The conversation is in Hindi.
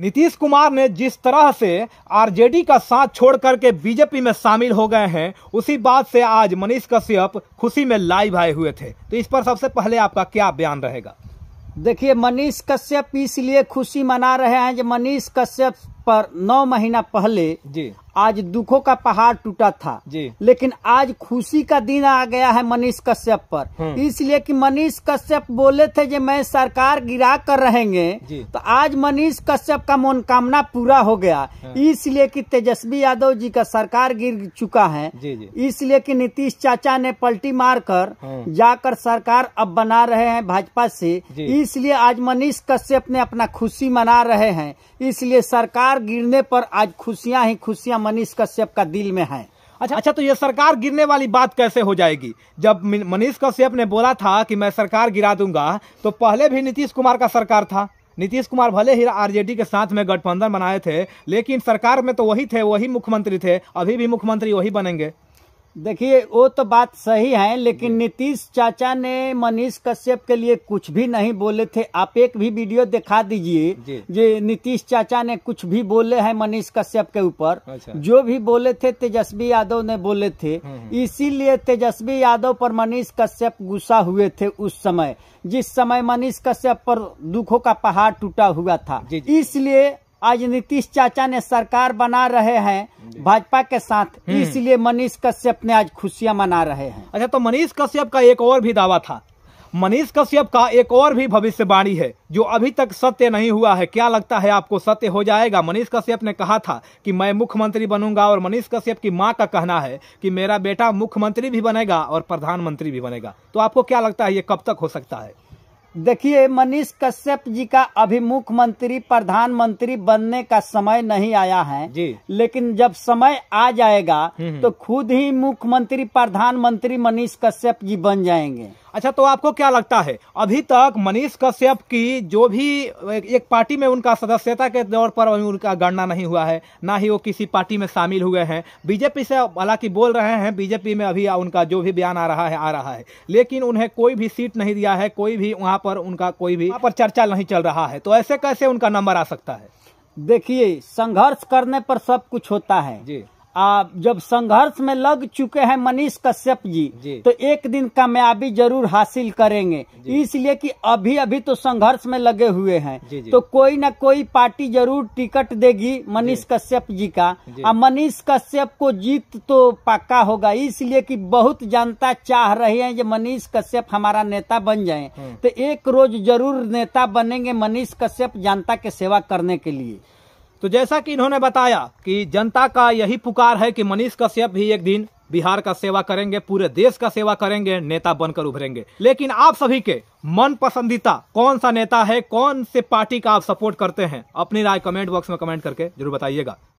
नीतीश कुमार ने जिस तरह से आरजेडी का साथ छोड़ करके बीजेपी में शामिल हो गए हैं उसी बात से आज मनीष कश्यप खुशी में लाइव आए हुए थे तो इस पर सबसे पहले आपका क्या बयान रहेगा देखिए मनीष कश्यप इसलिए खुशी मना रहे हैं जो मनीष कश्यप पर नौ महीना पहले जी आज दुखों का पहाड़ टूटा था जी लेकिन आज खुशी का दिन आ गया है मनीष कश्यप पर हम्म। इसलिए कि मनीष कश्यप बोले थे जो मैं सरकार गिरा कर रहेंगे तो आज मनीष कश्यप का मनोकामना पूरा हो गया हाँ। इसलिए कि तेजस्वी यादव जी का सरकार गिर चुका है इसलिए कि नीतीश चाचा ने पलटी मार कर हाँ। जाकर सरकार अब बना रहे हैं भाजपा से इसलिए आज मनीष कश्यप ने अपना खुशी मना रहे हैं इसलिए सरकार सरकार गिरने पर आज खुशियां ही खुशियां मनीष कश्यप का दिल में है अच्छा अच्छा तो ये सरकार गिरने वाली बात कैसे हो जाएगी जब मनीष कश्यप ने बोला था कि मैं सरकार गिरा दूंगा तो पहले भी नीतीश कुमार का सरकार था नीतीश कुमार भले ही आरजेडी के साथ में गठबंधन बनाए थे लेकिन सरकार में तो वही थे वही मुख्यमंत्री थे अभी भी मुख्यमंत्री वही बनेंगे देखिए वो तो बात सही है लेकिन नीतीश चाचा ने मनीष कश्यप के लिए कुछ भी नहीं बोले थे आप एक भी वीडियो दिखा दीजिए जो नीतीश चाचा ने कुछ भी बोले हैं मनीष कश्यप के ऊपर अच्छा। जो भी बोले थे तेजस्वी यादव ने बोले थे हम्म, हम्म, हम्म। इसीलिए तेजस्वी यादव पर मनीष कश्यप गुस्सा हुए थे उस समय जिस समय मनीष कश्यप पर दुखों का पहाड़ टूटा हुआ था इसलिए आज नीतीश चाचा ने सरकार बना रहे हैं भाजपा के साथ हम्म। इसलिए मनीष कश्यप ने आज खुशियां मना रहे हैं अच्छा तो मनीष कश्यप का एक और भी दावा था मनीष कश्यप का एक और भी भविष्यवाणी है जो अभी तक सत्य नहीं हुआ है क्या लगता है आपको सत्य हो जाएगा मनीष कश्यप ने कहा था कि मैं मुख्यमंत्री बनूंगा और मनीष कश्यप की मां का कहना है कि मेरा बेटा मुख्यमंत्री भी बनेगा और प्रधानमंत्री भी बनेगा तो आपको क्या लगता है ये कब तक हो सकता है देखिए मनीष कश्यप जी का अभी मुख्यमंत्री प्रधानमंत्री बनने का समय नहीं आया है जी। लेकिन जब समय आ जाएगा हम्म, हम्म। तो खुद ही मुख्यमंत्री प्रधानमंत्री मनीष कश्यप जी बन जाएंगे अच्छा तो आपको क्या लगता है अभी तक मनीष कश्यप की जो भी एक पार्टी में उनका सदस्यता के तौर पर उनका गणना नहीं हुआ है ना ही वो किसी पार्टी में शामिल हुए हैं बीजेपी से हालांकि बोल रहे हैं बीजेपी में अभी उनका जो भी बयान आ रहा है आ रहा है लेकिन उन्हें कोई भी सीट नहीं दिया है कोई भी वहाँ पर उनका कोई भी वहाँ पर चर्चा नहीं चल रहा है तो ऐसे कैसे उनका नंबर आ सकता है देखिए संघर्ष करने पर सब कुछ होता है जी आ, जब संघर्ष में लग चुके हैं मनीष कश्यप जी, जी तो एक दिन कामयाबी जरूर हासिल करेंगे इसलिए कि अभी अभी तो संघर्ष में लगे हुए हैं जी, जी, तो कोई ना कोई पार्टी जरूर टिकट देगी मनीष कश्यप जी का और मनीष कश्यप को जीत तो पक्का होगा इसलिए कि बहुत जनता चाह रही है जो मनीष कश्यप हमारा नेता बन जाए हम्म। तो एक रोज जरूर नेता बनेंगे मनीष कश्यप जनता के सेवा करने के लिए तो जैसा कि इन्होंने बताया कि जनता का यही पुकार है कि मनीष कश्यप भी एक दिन बिहार का सेवा करेंगे पूरे देश का सेवा करेंगे नेता बनकर उभरेंगे लेकिन आप सभी के मन पसंदीदा कौन सा नेता है कौन से पार्टी का आप सपोर्ट करते हैं अपनी राय कमेंट बॉक्स में कमेंट करके जरूर बताइएगा